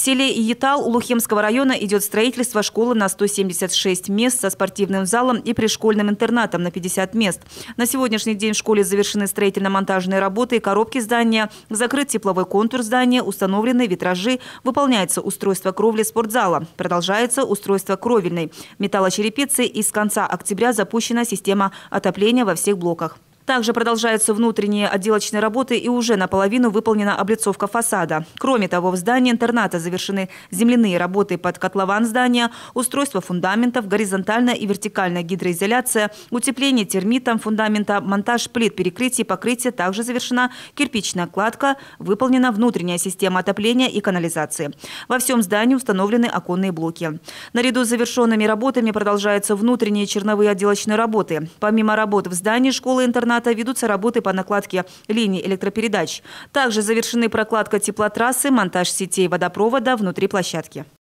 селе Ятал Улухемского района идет строительство школы на 176 мест со спортивным залом и пришкольным интернатом на 50 мест. На сегодняшний день в школе завершены строительно-монтажные работы и коробки здания, закрыт тепловой контур здания, установлены витражи, выполняется устройство кровли спортзала, продолжается устройство кровельной, металлочерепицы и с конца октября запущена система отопления во всех блоках. Также продолжаются внутренние отделочные работы и уже наполовину выполнена облицовка фасада. Кроме того, в здании интерната завершены земляные работы под котлован здания, устройство фундаментов, горизонтальная и вертикальная гидроизоляция, утепление термитом фундамента, монтаж плит, перекрытий, покрытия. Также завершена кирпичная кладка, выполнена внутренняя система отопления и канализации. Во всем здании установлены оконные блоки. Наряду с завершенными работами продолжаются внутренние черновые отделочные работы. Помимо работ в здании школы-интерната, комбината ведутся работы по накладке линий электропередач. Также завершены прокладка теплотрассы, монтаж сетей водопровода внутри площадки.